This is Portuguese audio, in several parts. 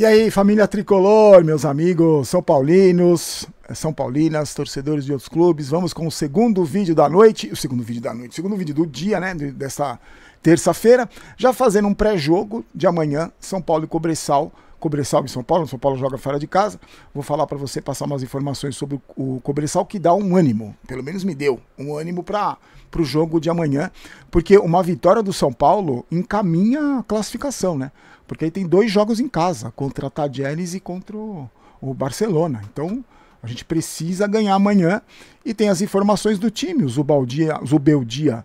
E aí, família tricolor, meus amigos são paulinos, são paulinas, torcedores de outros clubes, vamos com o segundo vídeo da noite, o segundo vídeo da noite, o segundo vídeo do dia, né, dessa terça-feira, já fazendo um pré-jogo de amanhã, São Paulo e Cobressal, Cobressal em São Paulo. São Paulo joga fora de casa. Vou falar para você, passar umas informações sobre o Cobressal que dá um ânimo, pelo menos me deu, um ânimo para o jogo de amanhã, porque uma vitória do São Paulo encaminha a classificação, né? Porque aí tem dois jogos em casa, contra a Tadieres e contra o, o Barcelona. Então, a gente precisa ganhar amanhã e tem as informações do time. O Zubaldia, Zubeldia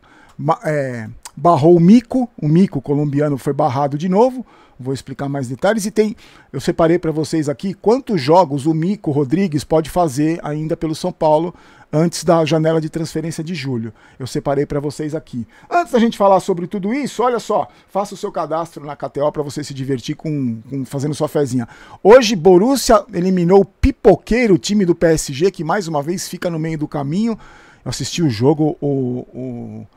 é, barrou o Mico, o Mico colombiano foi barrado de novo vou explicar mais detalhes. E tem, eu separei para vocês aqui quantos jogos o Mico Rodrigues pode fazer ainda pelo São Paulo antes da janela de transferência de julho. Eu separei para vocês aqui. Antes da gente falar sobre tudo isso, olha só, faça o seu cadastro na KTO para você se divertir com, com, fazendo sua fezinha. Hoje, Borussia eliminou o pipoqueiro time do PSG, que mais uma vez fica no meio do caminho. Eu assisti o jogo, o, o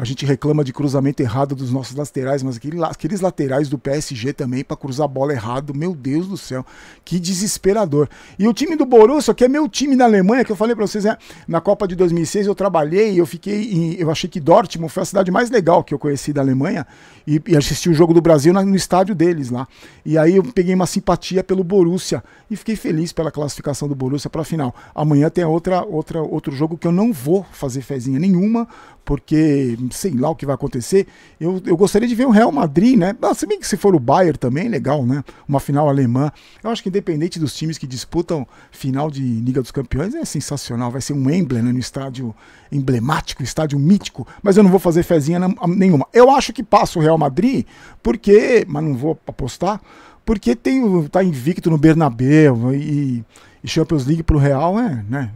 a gente reclama de cruzamento errado dos nossos laterais, mas aquele, aqueles laterais do PSG também para cruzar a bola errado, meu Deus do céu, que desesperador. E o time do Borussia, que é meu time na Alemanha, que eu falei para vocês, né? na Copa de 2006 eu trabalhei, eu fiquei em, eu achei que Dortmund foi a cidade mais legal que eu conheci da Alemanha e, e assisti o jogo do Brasil na, no estádio deles lá. E aí eu peguei uma simpatia pelo Borussia e fiquei feliz pela classificação do Borussia para a final. Amanhã tem outra, outra, outro jogo que eu não vou fazer fezinha nenhuma, porque sei lá o que vai acontecer. Eu, eu gostaria de ver o Real Madrid, né? Ah, se bem que se for o Bayern também, legal, né? Uma final alemã. Eu acho que independente dos times que disputam final de Liga dos Campeões, é sensacional. Vai ser um emblema né, no estádio emblemático, estádio mítico. Mas eu não vou fazer fezinha nenhuma. Eu acho que passa o Real Madrid, porque. Mas não vou apostar. Porque tem, tá invicto no Bernabéu e, e Champions League pro Real, é, né?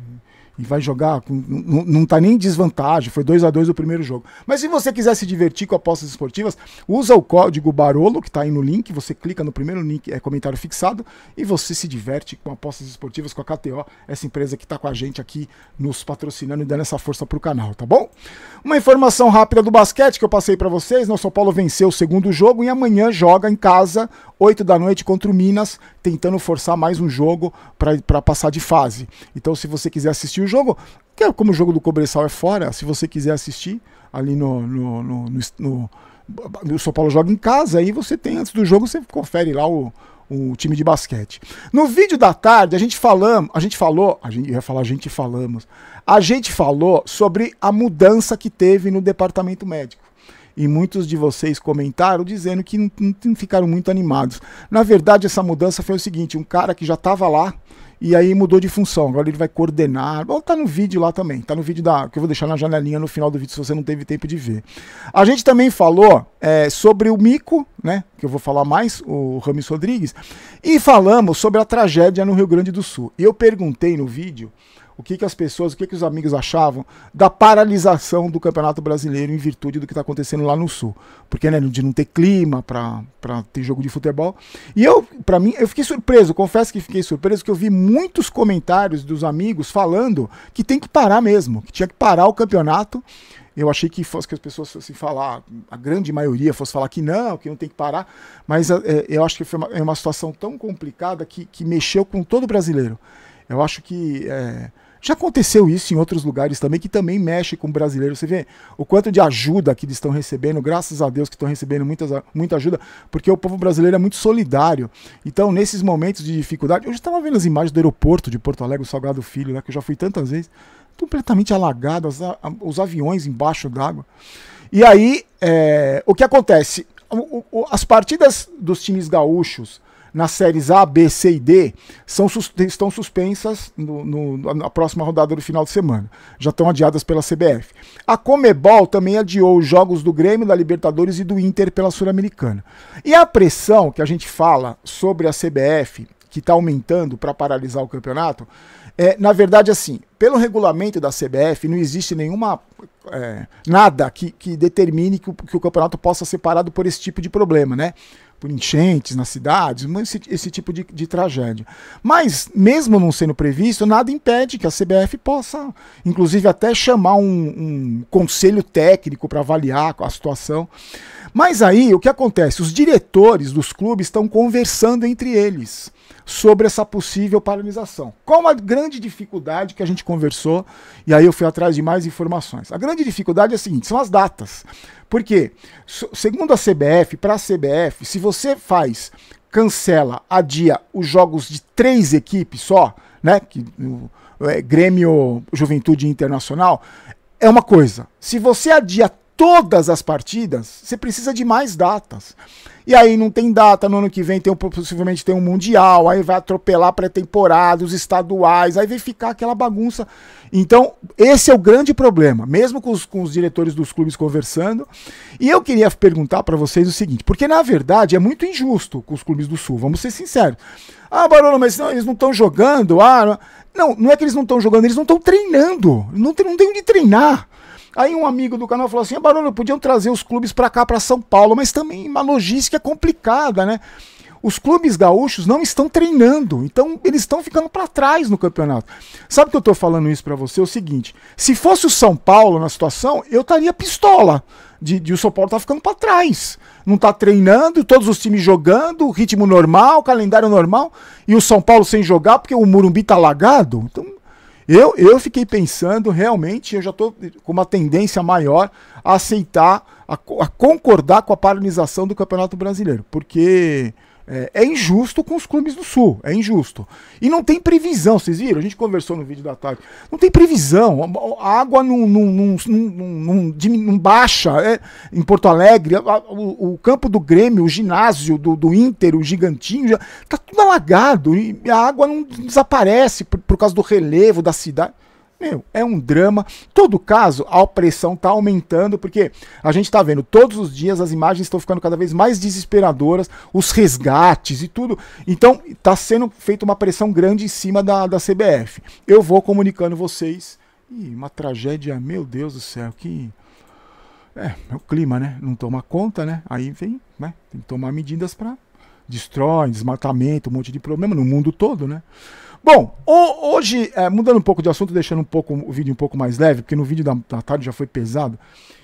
e vai jogar, com, não está nem em desvantagem, foi 2 a 2 o primeiro jogo. Mas se você quiser se divertir com apostas esportivas, usa o código Barolo, que está aí no link, você clica no primeiro link, é comentário fixado, e você se diverte com apostas esportivas com a KTO, essa empresa que está com a gente aqui nos patrocinando e dando essa força para o canal, tá bom? Uma informação rápida do basquete que eu passei para vocês, o São Paulo venceu o segundo jogo e amanhã joga em casa, 8 da noite, contra o Minas, tentando forçar mais um jogo para passar de fase. Então se você quiser assistir o jogo, que é como o jogo do Cobressal é fora, se você quiser assistir ali no, no, no, no, o São Paulo joga em casa, aí você tem, antes do jogo, você confere lá o, o time de basquete. No vídeo da tarde, a gente falamos, a gente falou, a gente ia falar, a gente falamos, a gente falou sobre a mudança que teve no departamento médico. E muitos de vocês comentaram dizendo que não, não ficaram muito animados. Na verdade, essa mudança foi o seguinte: um cara que já estava lá, e aí mudou de função. Agora ele vai coordenar. Bom, tá no vídeo lá também, tá no vídeo da que eu vou deixar na janelinha no final do vídeo se você não teve tempo de ver. A gente também falou é, sobre o Mico, né? Que eu vou falar mais, o Ramis Rodrigues, e falamos sobre a tragédia no Rio Grande do Sul. Eu perguntei no vídeo o que, que as pessoas, o que, que os amigos achavam da paralisação do Campeonato Brasileiro em virtude do que está acontecendo lá no Sul. Porque, né, de não ter clima para ter jogo de futebol. E eu, para mim, eu fiquei surpreso, confesso que fiquei surpreso, que eu vi muitos comentários dos amigos falando que tem que parar mesmo, que tinha que parar o campeonato eu achei que fosse que as pessoas fossem falar, a grande maioria fosse falar que não, que não tem que parar, mas é, eu acho que foi uma, é uma situação tão complicada que, que mexeu com todo brasileiro. Eu acho que é, já aconteceu isso em outros lugares também, que também mexe com o brasileiro. Você vê o quanto de ajuda que eles estão recebendo, graças a Deus que estão recebendo muitas, muita ajuda, porque o povo brasileiro é muito solidário. Então, nesses momentos de dificuldade, eu já estava vendo as imagens do aeroporto de Porto Alegre, o Salgado Filho, né, que eu já fui tantas vezes, completamente alagado, os, os aviões embaixo d'água. E aí, é, o que acontece? as partidas dos times gaúchos nas séries A, B, C e D são, estão suspensas no, no, na próxima rodada do final de semana. Já estão adiadas pela CBF. A Comebol também adiou os jogos do Grêmio, da Libertadores e do Inter pela Sul-Americana. E a pressão que a gente fala sobre a CBF, que está aumentando para paralisar o campeonato, é, na verdade, assim, pelo regulamento da CBF, não existe nenhuma. É, nada que, que determine que o, que o campeonato possa ser parado por esse tipo de problema, né? por tipo, enchentes nas cidades, esse, esse tipo de, de tragédia. Mas, mesmo não sendo previsto, nada impede que a CBF possa, inclusive, até chamar um, um conselho técnico para avaliar a situação. Mas aí o que acontece? Os diretores dos clubes estão conversando entre eles sobre essa possível paralisação. Qual a grande dificuldade que a gente conversou? E aí eu fui atrás de mais informações. A grande dificuldade é a seguinte: são as datas porque Segundo a CBF, para a CBF, se você faz, cancela, adia os jogos de três equipes só, né? Que, é, Grêmio Juventude Internacional, é uma coisa. Se você adia todas as partidas, você precisa de mais datas. E aí não tem data, no ano que vem tem um, possivelmente tem um Mundial, aí vai atropelar pré-temporada, os estaduais, aí vai ficar aquela bagunça. Então, esse é o grande problema, mesmo com os, com os diretores dos clubes conversando. E eu queria perguntar para vocês o seguinte, porque na verdade é muito injusto com os clubes do Sul, vamos ser sinceros. Ah, Barolo, mas não, eles não estão jogando, ah... Não, não é que eles não estão jogando, eles não estão treinando. Não tem, não tem onde treinar. Aí um amigo do canal falou assim: ah, Barulho, podiam trazer os clubes para cá, para São Paulo, mas também uma logística complicada, né? Os clubes gaúchos não estão treinando, então eles estão ficando para trás no campeonato. Sabe que eu estou falando isso para você? É o seguinte: se fosse o São Paulo na situação, eu estaria pistola de, de o São Paulo tá ficando para trás. Não está treinando, todos os times jogando, ritmo normal, calendário normal, e o São Paulo sem jogar porque o Murumbi tá lagado. Então eu, eu fiquei pensando, realmente, eu já estou com uma tendência maior a aceitar, a, a concordar com a paralisação do Campeonato Brasileiro, porque é, é, injusto com os clubes do Sul, é injusto. E não tem previsão, vocês viram? A gente conversou no vídeo da tarde. Não tem previsão, a água não, não, não, não, não baixa. É, em Porto Alegre, o, o, campo do Grêmio, o ginásio do, do Inter, o Gigantinho, já, tá tudo alagado e a água não desaparece por, por causa do relevo da cidade. Meu, é um drama. Todo caso, a opressão está aumentando, porque a gente está vendo todos os dias as imagens estão ficando cada vez mais desesperadoras, os resgates e tudo. Então, está sendo feita uma pressão grande em cima da, da CBF. Eu vou comunicando vocês. Ih, uma tragédia, meu Deus do céu, que. É, é o clima, né? Não toma conta, né? Aí vem, né? Tem que tomar medidas para destrói, desmatamento, um monte de problema no mundo todo, né? Bom, hoje, é, mudando um pouco de assunto, deixando um pouco o vídeo um pouco mais leve, porque no vídeo da, da tarde já foi pesado,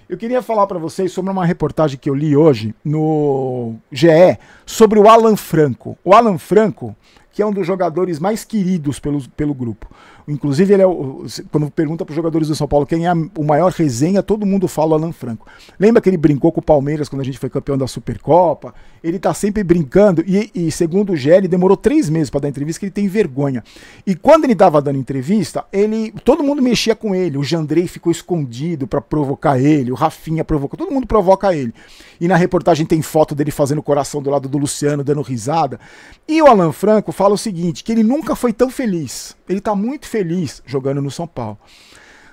eu queria falar para vocês sobre uma reportagem que eu li hoje no GE sobre o Alan Franco. O Alan Franco, que é um dos jogadores mais queridos pelo, pelo grupo. Inclusive, ele é o, quando pergunta para os jogadores do São Paulo quem é o maior resenha, todo mundo fala o Alan Franco. Lembra que ele brincou com o Palmeiras quando a gente foi campeão da Supercopa? Ele está sempre brincando. E, e segundo o Gelli, demorou três meses para dar entrevista, que ele tem vergonha. E quando ele estava dando entrevista, ele todo mundo mexia com ele. O Jandrei ficou escondido para provocar ele, o Rafinha provocou, todo mundo provoca ele. E na reportagem tem foto dele fazendo coração do lado do Luciano, dando risada. E o Alan Franco fala o seguinte: que ele nunca foi tão feliz. Ele está muito feliz feliz jogando no São Paulo.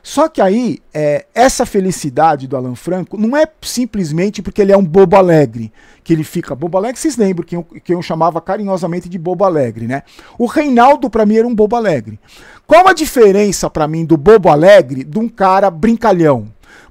Só que aí, é, essa felicidade do Alan Franco não é simplesmente porque ele é um bobo alegre, que ele fica bobo alegre, vocês lembram que eu, que eu chamava carinhosamente de bobo alegre, né? O Reinaldo, para mim, era um bobo alegre. Qual a diferença, para mim, do bobo alegre de um cara brincalhão?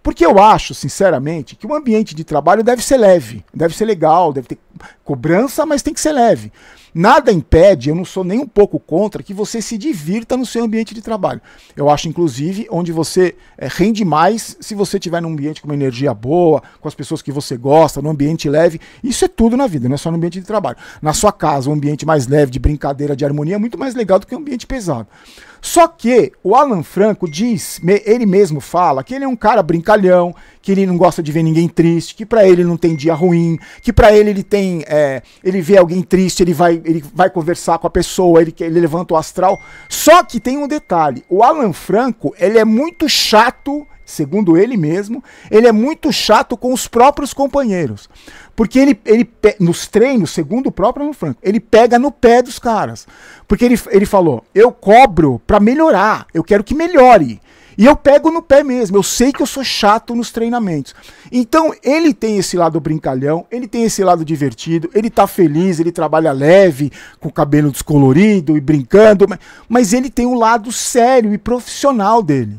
Porque eu acho, sinceramente, que o ambiente de trabalho deve ser leve, deve ser legal, deve ter cobrança, mas tem que ser leve. Nada impede, eu não sou nem um pouco contra, que você se divirta no seu ambiente de trabalho. Eu acho, inclusive, onde você é, rende mais se você estiver num ambiente com uma energia boa, com as pessoas que você gosta, num ambiente leve. Isso é tudo na vida, não é só no ambiente de trabalho. Na sua casa, um ambiente mais leve, de brincadeira, de harmonia, é muito mais legal do que um ambiente pesado. Só que o Alan Franco diz, ele mesmo fala, que ele é um cara brincadeira brincalhão, que ele não gosta de ver ninguém triste, que para ele não tem dia ruim, que para ele ele tem, é, ele vê alguém triste, ele vai, ele vai conversar com a pessoa, ele, ele levanta o astral. Só que tem um detalhe, o Alan Franco, ele é muito chato segundo ele mesmo, ele é muito chato com os próprios companheiros. Porque ele, ele nos treinos, segundo o próprio Alan Franco, ele pega no pé dos caras. Porque ele, ele falou: eu cobro para melhorar, eu quero que melhore. E eu pego no pé mesmo, eu sei que eu sou chato nos treinamentos. Então ele tem esse lado brincalhão, ele tem esse lado divertido, ele tá feliz, ele trabalha leve, com o cabelo descolorido e brincando, mas, mas ele tem o um lado sério e profissional dele.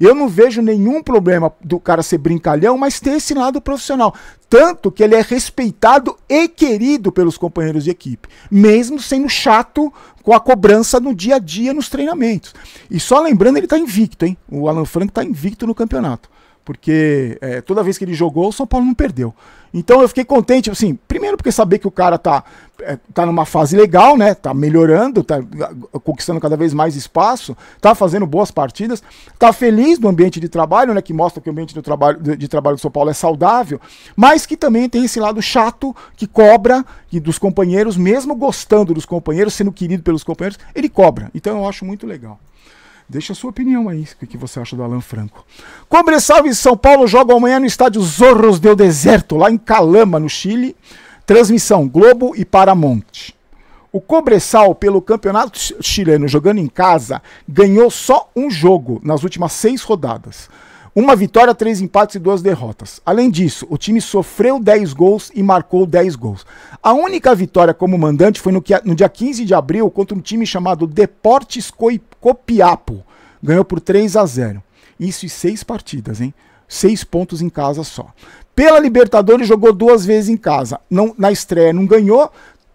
Eu não vejo nenhum problema do cara ser brincalhão, mas ter esse lado profissional. Tanto que ele é respeitado e querido pelos companheiros de equipe, mesmo sendo chato com a cobrança no dia a dia nos treinamentos. E só lembrando, ele está invicto, hein? O Alan Franco está invicto no campeonato porque é, toda vez que ele jogou, o São Paulo não perdeu. Então eu fiquei contente, assim, primeiro porque saber que o cara tá é, tá numa fase legal, né? Tá melhorando, tá conquistando cada vez mais espaço, tá fazendo boas partidas, tá feliz do ambiente de trabalho, né? Que mostra que o ambiente do trabalho, de, de trabalho do São Paulo é saudável, mas que também tem esse lado chato que cobra e dos companheiros, mesmo gostando dos companheiros, sendo querido pelos companheiros, ele cobra. Então eu acho muito legal. Deixa a sua opinião aí, o que você acha do Alan Franco. Cobre Salve São Paulo joga amanhã no estádio Zorros del Deserto, lá em Calama, no Chile. Transmissão Globo e Paramount. O Cobressal, pelo campeonato chileno jogando em casa, ganhou só um jogo nas últimas seis rodadas. Uma vitória, três empates e duas derrotas. Além disso, o time sofreu 10 gols e marcou 10 gols. A única vitória como mandante foi no, no dia 15 de abril contra um time chamado Deportes Copiapo. Ganhou por 3 a 0. Isso em seis partidas, hein? Seis pontos em casa só. Pela Libertadores jogou duas vezes em casa. Não, na estreia não ganhou,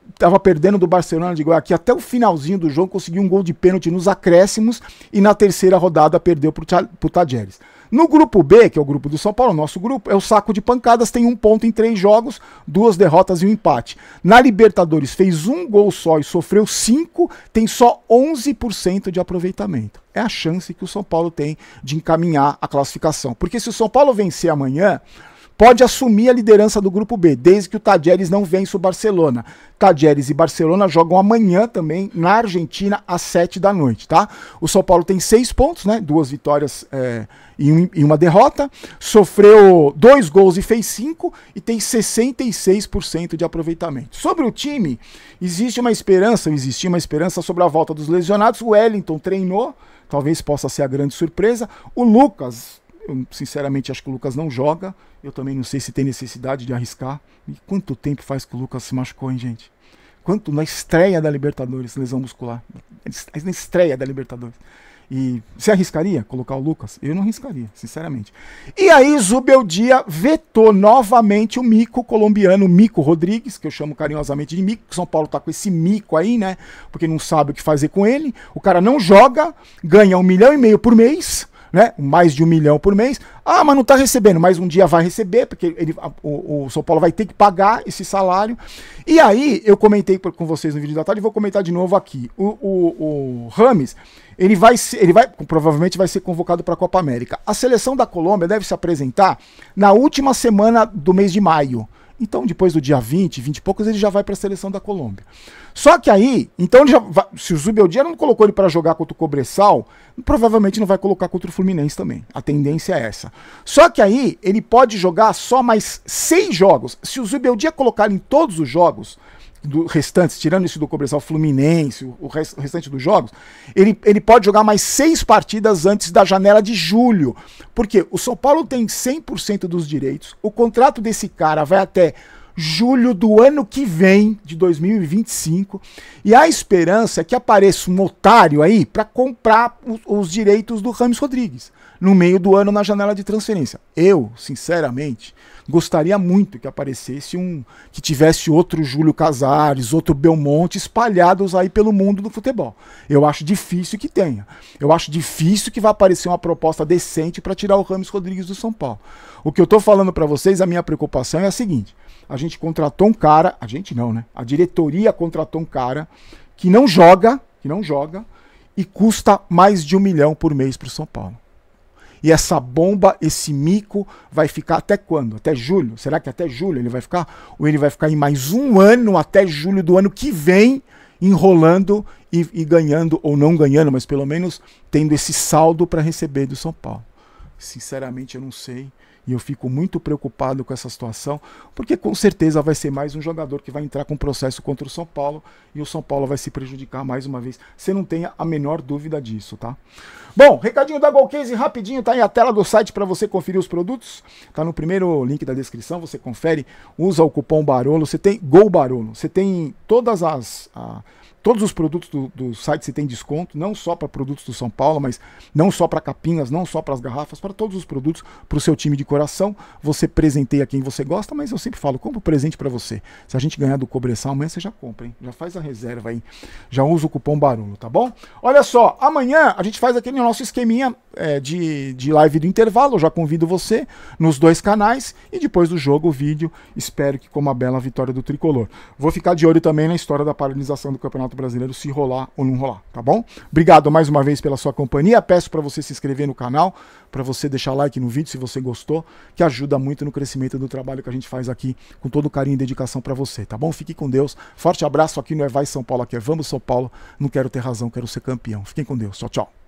estava perdendo do Barcelona de Guayaquil até o finalzinho do jogo, conseguiu um gol de pênalti nos acréscimos e na terceira rodada perdeu para o Tadjeres. No grupo B, que é o grupo do São Paulo, nosso grupo, é o saco de pancadas, tem um ponto em três jogos, duas derrotas e um empate. Na Libertadores fez um gol só e sofreu cinco, tem só 11% de aproveitamento. É a chance que o São Paulo tem de encaminhar a classificação. Porque se o São Paulo vencer amanhã, pode assumir a liderança do grupo B, desde que o Tadjeres não vença o Barcelona. Tadjeres e Barcelona jogam amanhã também na Argentina às 7 da noite, tá? O São Paulo tem seis pontos, né? Duas vitórias é, e, um, e, uma derrota. Sofreu dois gols e fez cinco e tem 66% de aproveitamento. Sobre o time, existe uma esperança, existia uma esperança sobre a volta dos lesionados. O Wellington treinou, talvez possa ser a grande surpresa. O Lucas eu, sinceramente, acho que o Lucas não joga. Eu também não sei se tem necessidade de arriscar. E quanto tempo faz que o Lucas se machucou, hein, gente? Quanto na estreia da Libertadores, lesão muscular. Na estreia da Libertadores. E você arriscaria colocar o Lucas? Eu não arriscaria, sinceramente. E aí, Zubeldia vetou novamente o mico colombiano, Mico Rodrigues, que eu chamo carinhosamente de mico, São Paulo tá com esse mico aí, né? Porque não sabe o que fazer com ele. O cara não joga, ganha um milhão e meio por mês né? Mais de um milhão por mês. Ah, mas não está recebendo, mas um dia vai receber, porque ele, o, o, São Paulo vai ter que pagar esse salário. E aí, eu comentei com vocês no vídeo da tarde, vou comentar de novo aqui. O, o, o Rames, ele vai ser, ele vai, provavelmente vai ser convocado para a Copa América. A seleção da Colômbia deve se apresentar na última semana do mês de maio. Então, depois do dia 20, 20 e poucos, ele já vai para a seleção da Colômbia. Só que aí, então, vai, se o Zubeldia não colocou ele para jogar contra o Cobressal, provavelmente não vai colocar contra o Fluminense também. A tendência é essa. Só que aí, ele pode jogar só mais seis jogos. Se o Zubeldia colocar em todos os jogos, do restante tirando isso do Cobresal Fluminense, o, o restante dos jogos, ele, ele pode jogar mais seis partidas antes da janela de julho. Porque o São Paulo tem 100% dos direitos, o contrato desse cara vai até julho do ano que vem, de 2025. E a esperança é que apareça um otário aí para comprar os, os, direitos do Ramos Rodrigues no meio do ano na janela de transferência. Eu, sinceramente, gostaria muito que aparecesse um, que tivesse outro Júlio Casares, outro Belmonte espalhados aí pelo mundo do futebol. Eu acho difícil que tenha. Eu acho difícil que vá aparecer uma proposta decente para tirar o Ramos Rodrigues do São Paulo. O que eu estou falando para vocês, a minha preocupação é a seguinte: a gente contratou um cara, a gente não, né? A diretoria contratou um cara que não joga, que não joga e custa mais de um milhão por mês para o São Paulo. E essa bomba, esse mico, vai ficar até quando? Até julho? Será que até julho ele vai ficar? Ou ele vai ficar em mais um ano, até julho do ano que vem, enrolando e, e ganhando, ou não ganhando, mas pelo menos tendo esse saldo para receber do São Paulo? Sinceramente, eu não sei. E eu fico muito preocupado com essa situação, porque com certeza vai ser mais um jogador que vai entrar com processo contra o São Paulo e o São Paulo vai se prejudicar mais uma vez. Você não tenha a menor dúvida disso, tá? Bom, recadinho da Golcase rapidinho, tá aí a tela do site para você conferir os produtos. Tá no primeiro link da descrição, você confere, usa o cupom Barolo, você tem Gol Barolo, você tem todas as a, Todos os produtos do, do site se tem desconto, não só para produtos do São Paulo, mas não só para capinhas, não só para as garrafas, para todos os produtos, para o seu time de coração. Você presenteia quem você gosta, mas eu sempre falo, compra um presente para você. Se a gente ganhar do Cobressal, amanhã você já compra, hein? Já faz a reserva aí. Já usa o cupom Barulho, tá bom? Olha só, amanhã a gente faz aquele nosso esqueminha é, de, de live do intervalo. Eu já convido você nos dois canais e depois do jogo, o vídeo. Espero que com uma bela vitória do tricolor. Vou ficar de olho também na história da paralisação do Campeonato Campeonato Brasileiro se rolar ou não rolar, tá bom? Obrigado mais uma vez pela sua companhia. Peço para você se inscrever no canal, para você deixar like no vídeo se você gostou, que ajuda muito no crescimento do trabalho que a gente faz aqui com todo carinho e dedicação para você, tá bom? Fique com Deus. Forte abraço aqui no É Vai São Paulo, aqui é Vamos São Paulo. Não quero ter razão, quero ser campeão. Fiquem com Deus. Tchau, tchau.